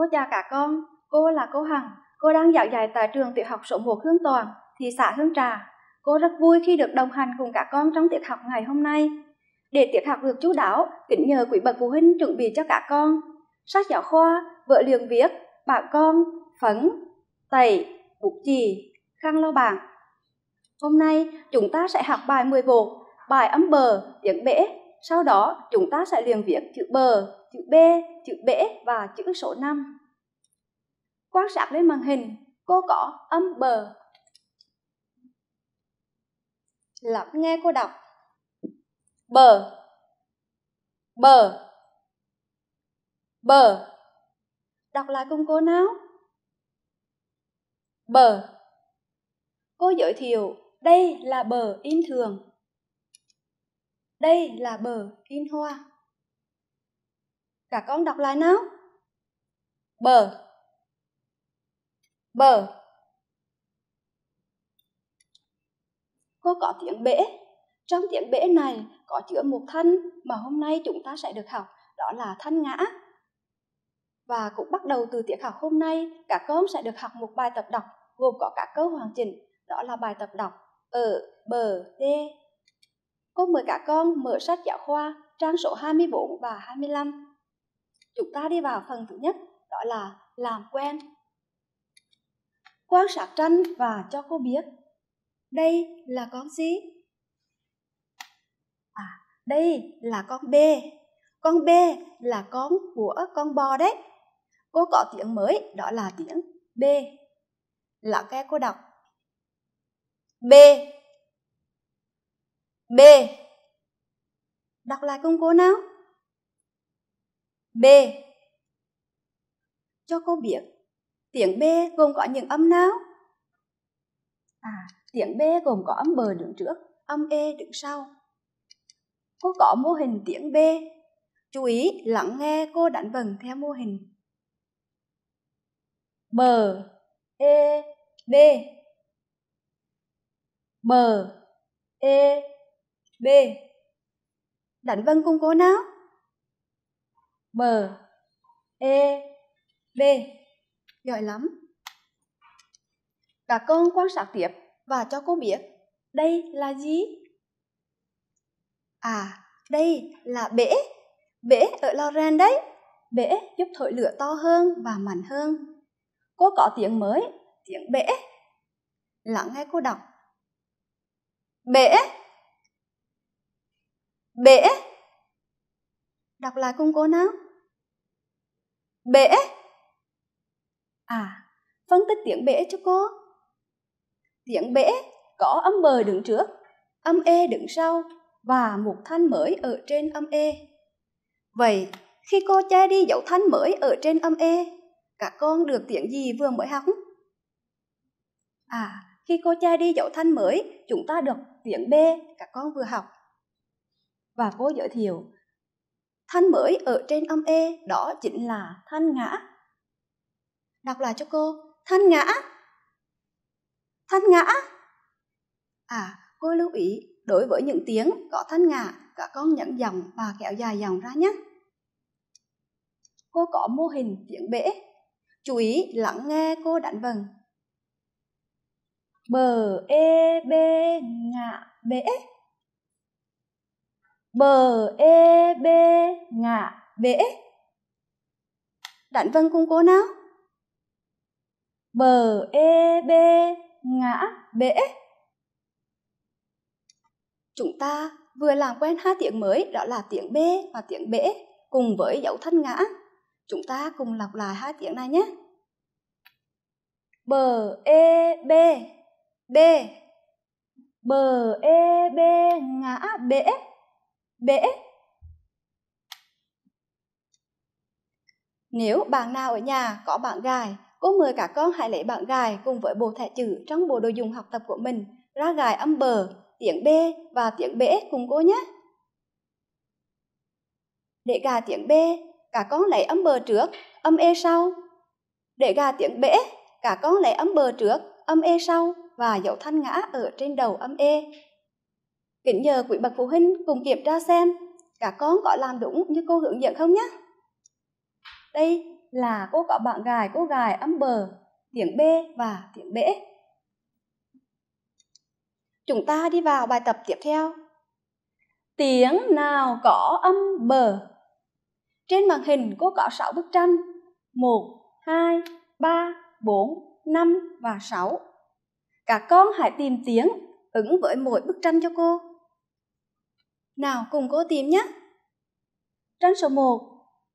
Cô chào cả con, cô là cô Hằng, cô đang dạo dạy tại trường tiểu học số 1 Hương Toàn, thị xã Hương Trà. Cô rất vui khi được đồng hành cùng cả con trong tiết học ngày hôm nay. Để tiết học được chú đáo, kính nhờ quý bậc phụ huynh chuẩn bị cho cả con. Sách giáo khoa, vợ liền viết, bạn con, phấn, tẩy, bút chì, khăn lau bàn. Hôm nay chúng ta sẽ học bài 11, bài âm bờ, tiếng bể sau đó chúng ta sẽ liền viết chữ bờ, chữ B, chữ bể và chữ số 5. Quan sát lên màn hình, cô có âm bờ. Lắng nghe cô đọc. Bờ. Bờ. Bờ. Đọc lại cùng cô nào. Bờ. Cô giới thiệu đây là bờ in thường đây là bờ Kim Hoa. cả con đọc lại nào. Bờ. Bờ. Cô có tiếng bể. Trong tiếng bể này có chứa một thân mà hôm nay chúng ta sẽ được học, đó là thân ngã. Và cũng bắt đầu từ tiết học hôm nay, cả con sẽ được học một bài tập đọc gồm có cả câu hoàn chỉnh, đó là bài tập đọc ở bờ đê Cô mời cả con mở sách giáo khoa trang số 24 và 25. Chúng ta đi vào phần thứ nhất, đó là làm quen. Quan sát tranh và cho cô biết. Đây là con gì? À, đây là con B. Con B là con của con bò đấy. Cô có tiếng mới, đó là tiếng B. Là cái cô đọc. B B. Đọc lại công cô nào. B. Cho cô biết, tiếng B gồm có những âm nào? À, tiếng B gồm có âm bờ đứng trước, âm E đứng sau. Cô có mô hình tiếng B. Chú ý lắng nghe cô đánh vần theo mô hình. B, E, B. B, E, B. Đặng Vân cung cố não. B. E. B. Giỏi lắm. Các con quan sát tiếp và cho cô biết đây là gì? À, đây là bể. Bể ở Loren đấy. Bể giúp thổi lửa to hơn và mạnh hơn. Cô có tiếng mới, tiếng bể. Lắng nghe cô đọc. Bể bể đọc lại cùng cố nào bể à phân tích tiếng bể cho cô tiếng bể có âm bờ đứng trước âm e đứng sau và một thanh mới ở trên âm e vậy khi cô che đi dấu thanh mới ở trên âm e các con được tiếng gì vừa mới học à khi cô che đi dấu thanh mới chúng ta được tiếng b các con vừa học và cô giới thiệu thanh mới ở trên âm e đó chính là thanh ngã đọc lại cho cô thanh ngã thanh ngã à cô lưu ý đối với những tiếng có thanh ngã cả con nhận dòng và kéo dài dòng ra nhé cô có mô hình tiếng bể chú ý lắng nghe cô đánh vần bờ e b ngã bể bờ ê e, bê ngạ bể đánh vân cung cố nào bờ ê e, bê ngã bể chúng ta vừa làm quen hai tiếng mới đó là tiếng b và tiếng bể cùng với dấu thân ngã chúng ta cùng lặp lại hai tiếng này nhé bờ ê e, b b bờ ê b ngã bể bể nếu bạn nào ở nhà có bạn gài cô mời cả con hãy lấy bạn gài cùng với bộ thẻ chữ trong bộ đồ dùng học tập của mình ra gài âm bờ tiếng b và tiếng bể cùng cô nhé để gà tiếng b cả con lấy âm bờ trước âm e sau để gà tiếng bể cả con lấy âm bờ trước âm e sau và dấu thanh ngã ở trên đầu âm e Kính nhờ quý bậc phụ huynh cùng kiểm tra xem các con có làm đúng như cô hướng dẫn không nhé. Đây là cô có bạn gài, cô gài âm bờ, tiếng B và tiếng bể. Chúng ta đi vào bài tập tiếp theo. Tiếng nào có âm bờ? Trên màn hình cô có 6 bức tranh. 1, 2, 3, 4, 5 và 6. Các con hãy tìm tiếng ứng với mỗi bức tranh cho cô. Nào cùng cô tìm nhé. Trang số 1.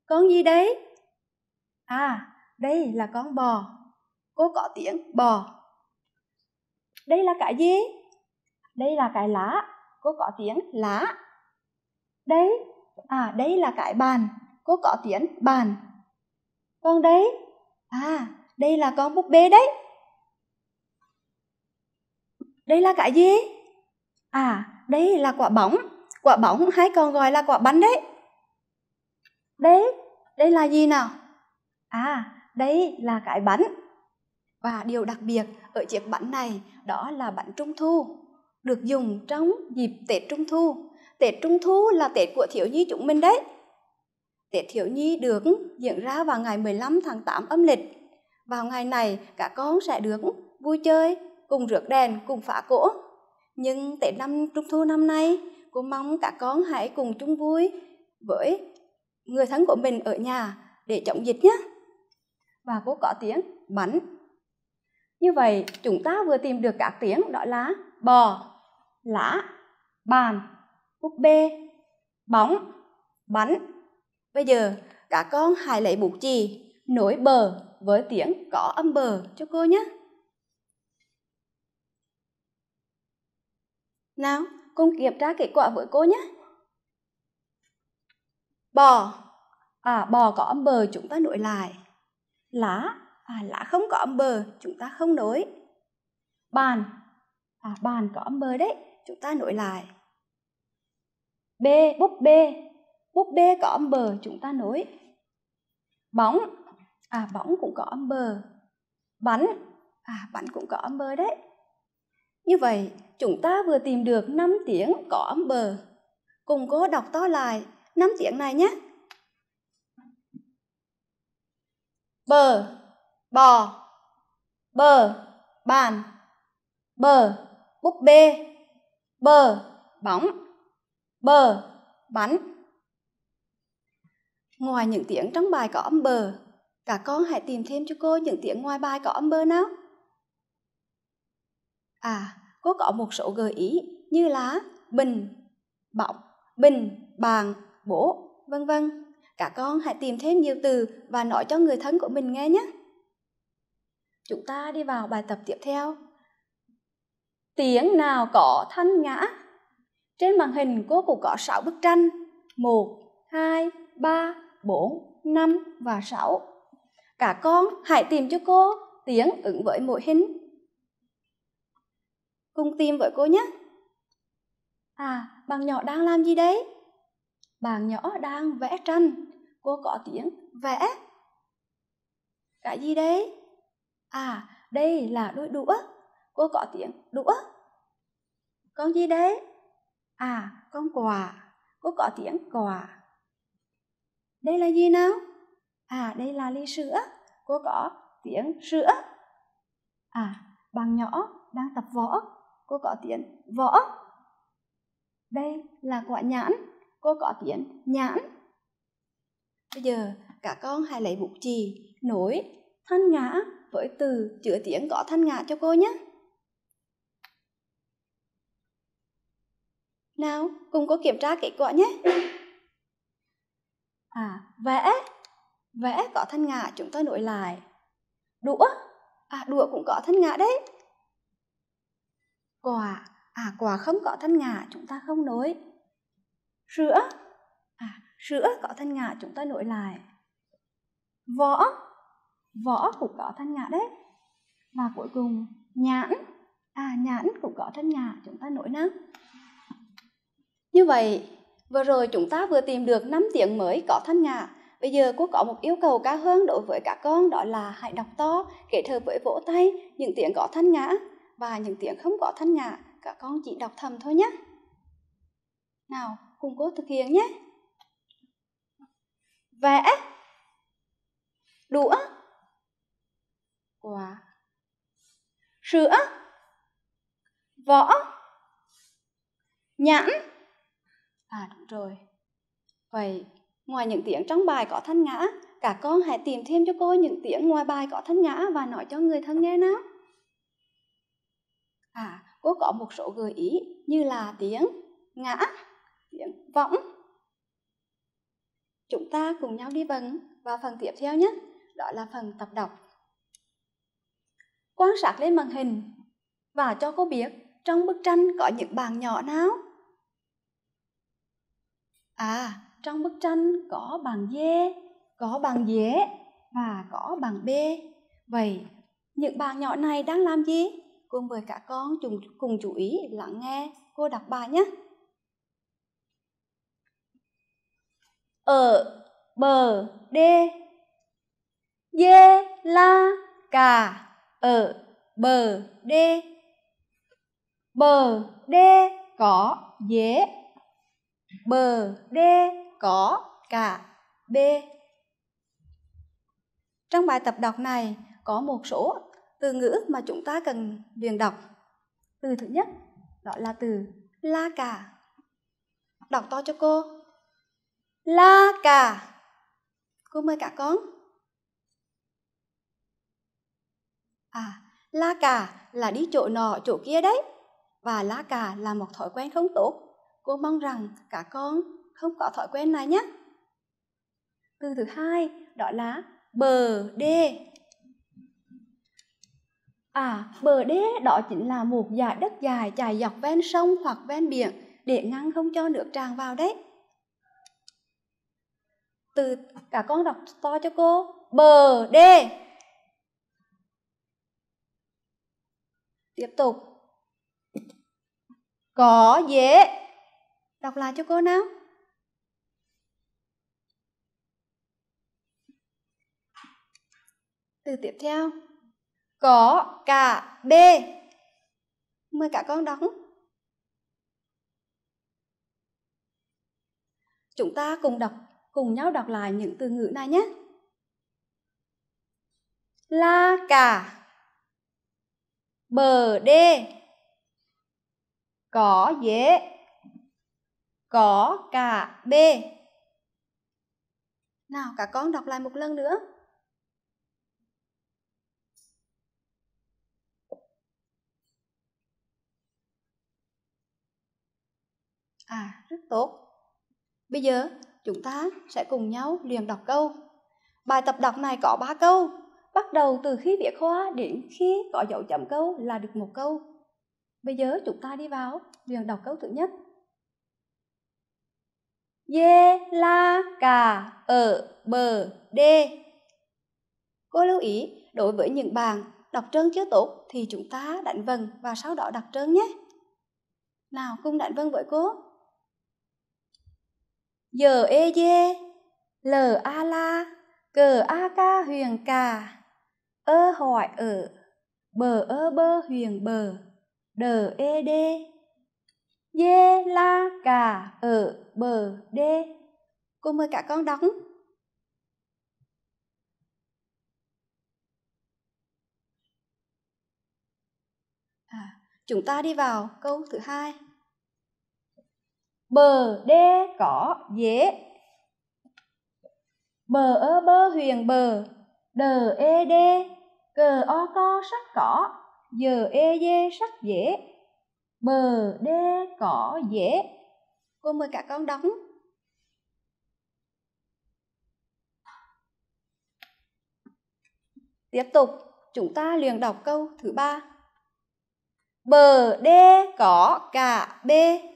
Con gì đấy? À, đây là con bò. Cô có tiếng bò. Đây là cái gì? Đây là cái lá. Cô có tiếng lá. Đấy, à đây là cái bàn. Cô có tiếng bàn. Con đấy. À, đây là con búp bê đấy. Đây là cái gì? À, đây là quả bóng quả bóng hay còn gọi là quả bánh đấy đấy đây là gì nào à đây là cái bánh và điều đặc biệt ở chiếc bánh này đó là bánh trung thu được dùng trong dịp tết trung thu tết trung thu là tết của thiếu nhi chúng mình đấy Tết thiếu nhi được diễn ra vào ngày 15 tháng 8 âm lịch. Vào ngày này, cả con sẽ được vui chơi, cùng rước đèn, cùng phá cỗ. Nhưng Tết năm Trung Thu năm nay, cô mong cả con hãy cùng chung vui với người thân của mình ở nhà để chống dịch nhé. Và cô có tiếng bắn. Như vậy, chúng ta vừa tìm được các tiếng đó là bò, lá, bàn, búp bê, bóng, bắn. Bây giờ, cả con hãy lấy bút chì, nối bờ với tiếng có âm bờ cho cô nhé. Nào, con kiểm tra kết quả với cô nhé. Bò. À, bò có âm bờ chúng ta nối lại. Lá. À, lá không có âm bờ chúng ta không nối. Bàn. À, bàn có âm bờ đấy, chúng ta nối lại. B, búp bê. Búp bê có âm bờ chúng ta nối. Bóng. À, bóng cũng có âm bờ. Bắn. À, bắn cũng có âm bờ đấy, như vậy, chúng ta vừa tìm được 5 tiếng có âm bờ. Cùng cô đọc to lại 5 tiếng này nhé. Bờ, bò, bờ, bàn, bờ, búp bê, bờ, bóng, bờ, bắn. Ngoài những tiếng trong bài có âm bờ, cả con hãy tìm thêm cho cô những tiếng ngoài bài có âm bờ nào. À, cô có một số gợi ý như lá bình, bọc, bình, bàn, bổ vân vân. Cả con hãy tìm thêm nhiều từ và nói cho người thân của mình nghe nhé. Chúng ta đi vào bài tập tiếp theo. Tiếng nào có thanh ngã? Trên màn hình cô cũng có 6 bức tranh. 1, 2, 3, 4, 5 và 6. Cả con hãy tìm cho cô tiếng ứng với mỗi hình cùng tìm với cô nhé à bạn nhỏ đang làm gì đấy bạn nhỏ đang vẽ tranh cô có tiếng vẽ cái gì đấy à đây là đôi đũa cô có tiếng đũa con gì đấy à con quà cô có tiếng quà đây là gì nào à đây là ly sữa cô có tiếng sữa à bạn nhỏ đang tập võ cô có tiếng võ đây là quả nhãn cô có tiếng nhãn bây giờ cả con hãy lấy bụng trì nối thanh ngã với từ chữa tiếng có thanh ngã cho cô nhé nào cùng cô kiểm tra kết quả nhé à vẽ vẽ có thanh ngã chúng ta nối lại đũa à đũa cũng có thanh ngã đấy quả à quả không có thân ngã chúng ta không nối sữa à sữa có thân ngã chúng ta nối lại võ võ cũng có thân ngã đấy và cuối cùng nhãn à nhãn cũng có thân ngã chúng ta nối năng như vậy vừa rồi chúng ta vừa tìm được năm tiếng mới có thân ngã Bây giờ cô có một yêu cầu cao hơn đối với các con đó là hãy đọc to kết hợp với vỗ tay những tiếng có thân ngã và những tiếng không có thanh ngã các con chỉ đọc thầm thôi nhé nào cùng cố thực hiện nhé vẽ đũa quả sữa võ nhãn à đúng rồi vậy ngoài những tiếng trong bài có thanh ngã cả con hãy tìm thêm cho cô những tiếng ngoài bài có thanh ngã và nói cho người thân nghe nào à cô có một số gợi ý như là tiếng ngã tiếng võng chúng ta cùng nhau đi vần vào phần tiếp theo nhé đó là phần tập đọc quan sát lên màn hình và cho cô biết trong bức tranh có những bàn nhỏ nào à trong bức tranh có bàn dê có bàn dế và có bàn bê vậy những bàn nhỏ này đang làm gì Cùng mời cả con cùng cùng chú ý lắng nghe cô đọc bài nhé. Ở ờ, bờ đê Dê la cà ở ờ, bờ đê Bờ đê có dế Bờ đê có cả B. Trong bài tập đọc này có một số từ ngữ mà chúng ta cần luyện đọc từ thứ nhất đó là từ la cà đọc to cho cô la cà cô mời cả con à la cà là đi chỗ nọ chỗ kia đấy và la cà là một thói quen không tốt cô mong rằng cả con không có thói quen này nhé từ thứ hai đó là bờ đê À, bờ đê đó chính là một dải đất dài chạy dọc ven sông hoặc ven biển để ngăn không cho nước tràn vào đấy. Từ cả con đọc to cho cô. Bờ đê. Tiếp tục. Có dễ. Đọc lại cho cô nào. Từ tiếp theo có cả b mời cả con đóng chúng ta cùng đọc cùng nhau đọc lại những từ ngữ này nhé la cả bờ đê có dế có cả b nào cả con đọc lại một lần nữa à rất tốt bây giờ chúng ta sẽ cùng nhau luyện đọc câu bài tập đọc này có 3 câu bắt đầu từ khi viết khóa đến khi có dấu chấm câu là được một câu bây giờ chúng ta đi vào luyện đọc câu thứ nhất dê la cà ở bờ đê cô lưu ý đối với những bàn đọc trơn chưa tốt thì chúng ta đánh vần và sau đó đọc trơn nhé nào cùng đánh vần với cô giờ ê dê l a la cờ a ca huyền cà ơ hỏi ở bờ ơ bơ huyền bờ đờ e d dê la cà ở bờ d cô mời cả con đóng à, chúng ta đi vào câu thứ hai bờ đê cỏ dế bờ ơ bơ huyền bờ đờ ê đê cờ o co sắc cỏ giờ ê dê sắc dễ bờ đê cỏ dễ cô mời cả con đóng tiếp tục chúng ta luyện đọc câu thứ ba bờ đê cỏ cả bê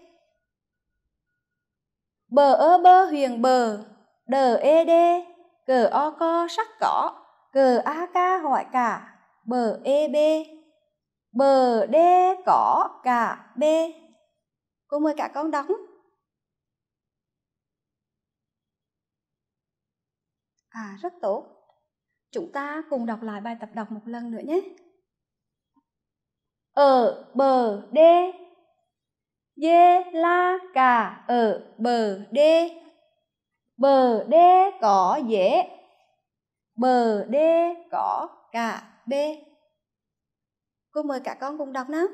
bờ ơ bơ huyền bờ đờ ê đê cờ o co sắc cỏ cờ a ca hỏi cả bờ ê bê bờ đê cỏ cả bê cô mời cả con đóng à rất tốt chúng ta cùng đọc lại bài tập đọc một lần nữa nhé ở ờ, bờ đê dê la cà ở ờ, bờ đê bờ đê có dễ bờ đê có cà bê cô mời cả con cùng đọc nào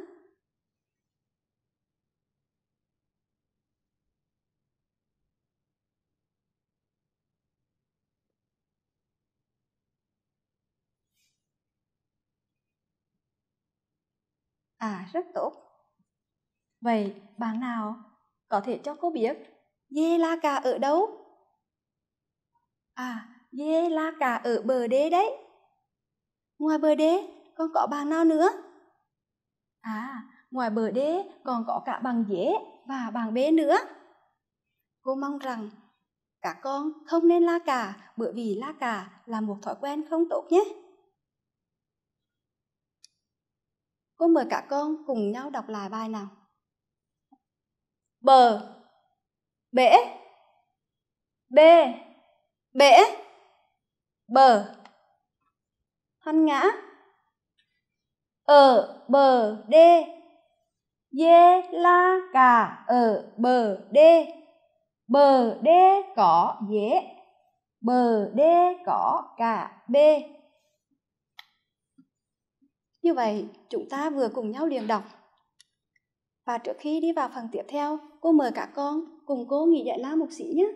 à rất tốt Vậy bạn nào có thể cho cô biết dê la cà ở đâu? À, dê la cà ở bờ đê đấy. Ngoài bờ đê còn có bạn nào nữa? À, ngoài bờ đê còn có cả bằng dế và bằng bế nữa. Cô mong rằng các con không nên la cà bởi vì la cà là một thói quen không tốt nhé. Cô mời cả con cùng nhau đọc lại bài nào. Ờ, bờ bể b bể bờ thân ngã ở bờ d dê la cà ở ờ, bờ d bờ d cỏ dễ bờ d cỏ cả b như vậy chúng ta vừa cùng nhau liền đọc và trước khi đi vào phần tiếp theo Cô mời cả con cùng cô nghỉ giải lao một sĩ nhé.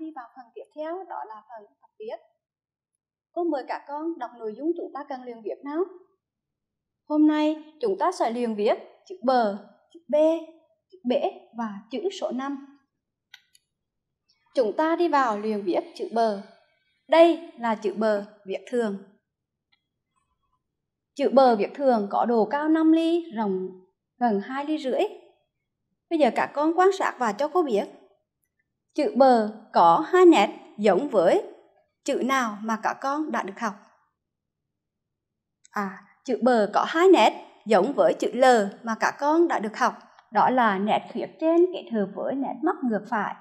đi vào phần tiếp theo đó là phần tập viết cô mời cả con đọc nội dung chúng ta cần luyện viết nào hôm nay chúng ta sẽ luyện viết chữ bờ chữ b chữ bể và chữ số 5 chúng ta đi vào luyện viết chữ bờ đây là chữ bờ viết thường chữ bờ viết thường có độ cao 5 ly rộng gần 2 ly rưỡi bây giờ cả con quan sát và cho cô biết Chữ bờ có hai nét giống với chữ nào mà cả con đã được học? À, chữ bờ có hai nét giống với chữ L mà cả con đã được học. Đó là nét khuyết trên kết hợp với nét móc ngược phải.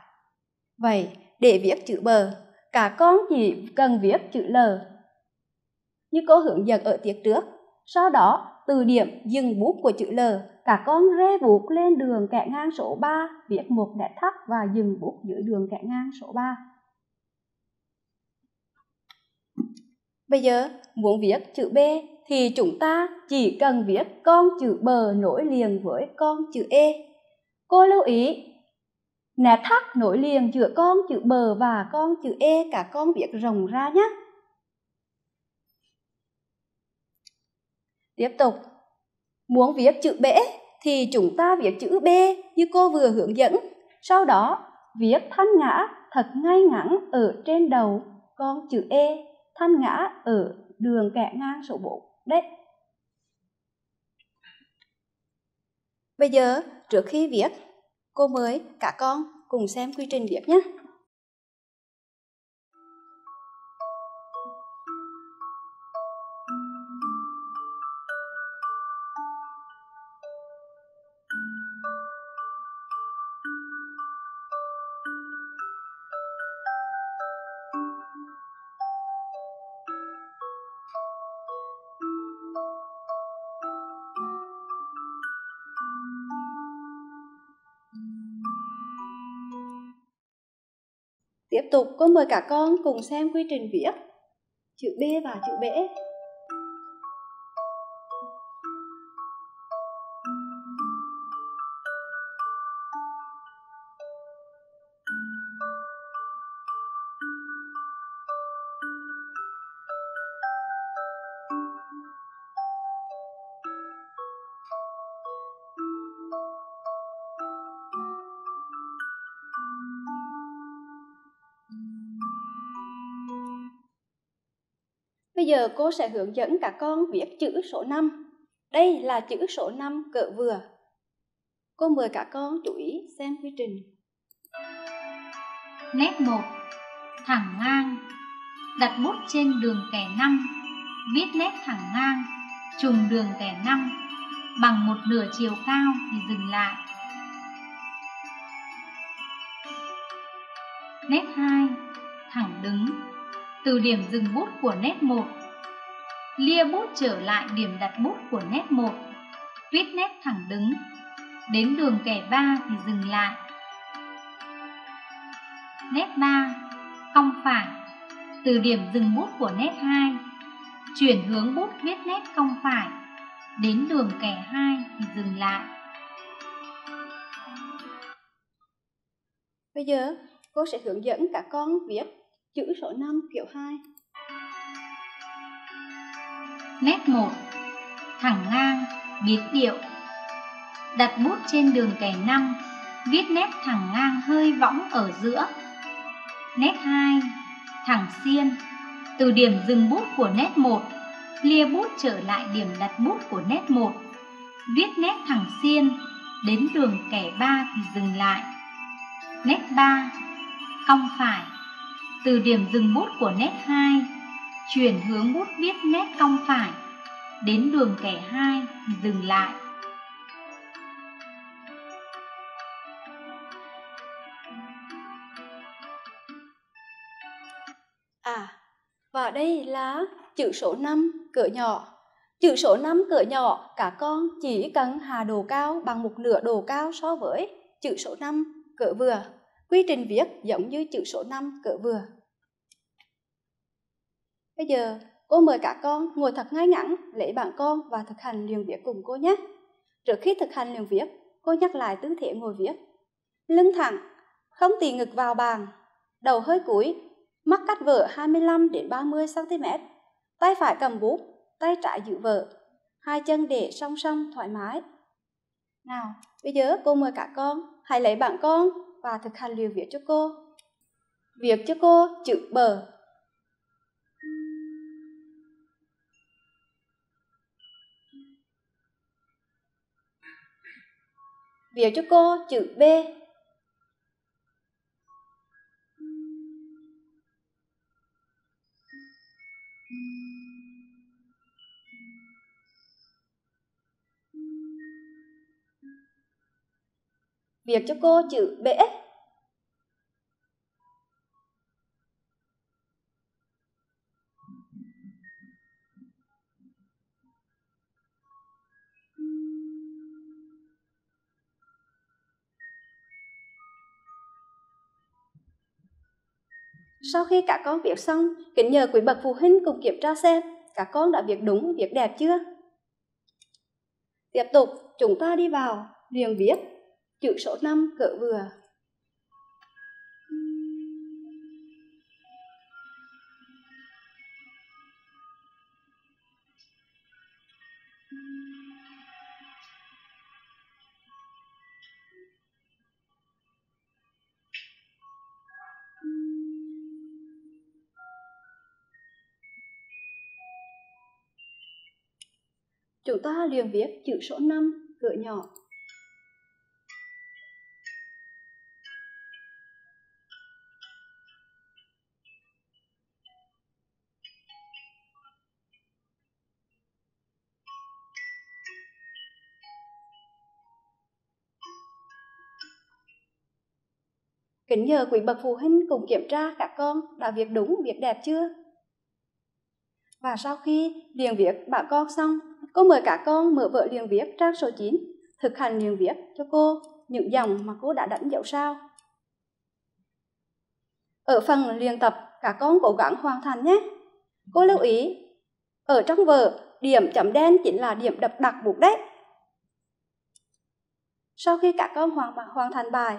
Vậy, để viết chữ bờ, cả con chỉ cần viết chữ L như cô hướng dẫn ở tiết trước. Sau đó, từ điểm dừng bút của chữ L, cả con rê bút lên đường kẻ ngang số 3, viết một nét thắt và dừng bút giữa đường kẻ ngang số 3. Bây giờ, muốn viết chữ B thì chúng ta chỉ cần viết con chữ bờ nối liền với con chữ E. Cô lưu ý, nét thắt nối liền giữa con chữ bờ và con chữ E cả con viết rồng ra nhé. Tiếp tục, muốn viết chữ B thì chúng ta viết chữ B như cô vừa hướng dẫn, sau đó viết thanh ngã thật ngay ngắn ở trên đầu, con chữ E thanh ngã ở đường kẻ ngang số 4. Đấy. Bây giờ, trước khi viết, cô mới cả con cùng xem quy trình viết nhé. tiếp tục cô mời cả con cùng xem quy trình viết chữ b và chữ b giờ cô sẽ hướng dẫn cả con viết chữ số 5. Đây là chữ số 5 cỡ vừa. Cô mời cả con chú ý xem quy trình. Nét 1. Thẳng ngang. Đặt bút trên đường kẻ 5. Viết nét thẳng ngang, trùng đường kẻ 5 bằng một nửa chiều cao thì dừng lại. Nét 2. Thẳng đứng từ điểm dừng bút của nét 1 lia bút trở lại điểm đặt bút của nét một viết nét thẳng đứng đến đường kẻ ba thì dừng lại nét ba cong phải từ điểm dừng bút của nét hai chuyển hướng bút viết nét cong phải đến đường kẻ hai thì dừng lại bây giờ cô sẽ hướng dẫn cả con viết chữ số 5 kiểu 2 Nét một Thẳng ngang, biến điệu Đặt bút trên đường kẻ năm Viết nét thẳng ngang hơi võng ở giữa Nét hai Thẳng xiên Từ điểm dừng bút của nét một Lia bút trở lại điểm đặt bút của nét một Viết nét thẳng xiên Đến đường kẻ ba thì dừng lại Nét ba Cong phải Từ điểm dừng bút của nét hai chuyển hướng bút viết nét cong phải đến đường kẻ hai dừng lại à và đây là chữ số 5 cỡ nhỏ chữ số 5 cỡ nhỏ cả con chỉ cần hà đồ cao bằng một nửa đồ cao so với chữ số 5 cỡ vừa quy trình viết giống như chữ số 5 cỡ vừa Bây giờ, cô mời cả con ngồi thật ngay ngắn, lấy bạn con và thực hành liền viết cùng cô nhé. Trước khi thực hành liền viết, cô nhắc lại tư thế ngồi viết. Lưng thẳng, không tì ngực vào bàn, đầu hơi cúi, mắt cắt vở 25 đến 30 cm. Tay phải cầm bút, tay trái giữ vở, hai chân để song song thoải mái. Nào, bây giờ cô mời cả con, hãy lấy bạn con và thực hành luyện viết cho cô. Việc cho cô chữ bờ Viết cho cô chữ B. Viết cho cô chữ BX. Sau khi các con viết xong, kính nhờ quý bậc phụ huynh cùng kiểm tra xem các con đã viết đúng, viết đẹp chưa. Tiếp tục, chúng ta đi vào liền viết chữ số 5 cỡ vừa. Thank you. Chúng ta liền viết chữ số 5 cửa nhỏ. Kính nhờ quý bậc phụ huynh cùng kiểm tra các con đã viết đúng, việc đẹp chưa? Và sau khi liền viết bà con xong, Cô mời cả con mở vợ liền viết trang số 9, thực hành liền viết cho cô những dòng mà cô đã đánh dấu sao. Ở phần luyện tập, cả con cố gắng hoàn thành nhé. Cô lưu ý, ở trong vở, điểm chấm đen chính là điểm đập đặc buộc đấy. Sau khi cả con hoàn, hoàn thành bài,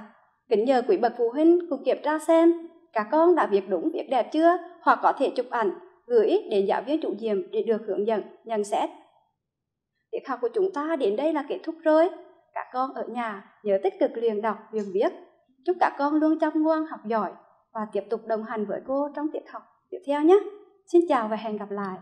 kính nhờ quý bậc phụ huynh cùng kiểm tra xem cả con đã viết đúng viết đẹp chưa hoặc có thể chụp ảnh gửi đến giáo viên chủ nhiệm để được hướng dẫn nhận xét Tiết học của chúng ta đến đây là kết thúc rồi. Các con ở nhà nhớ tích cực luyện đọc, luyện viết. Chúc các con luôn chăm ngoan, học giỏi và tiếp tục đồng hành với cô trong tiết học tiếp theo nhé. Xin chào và hẹn gặp lại.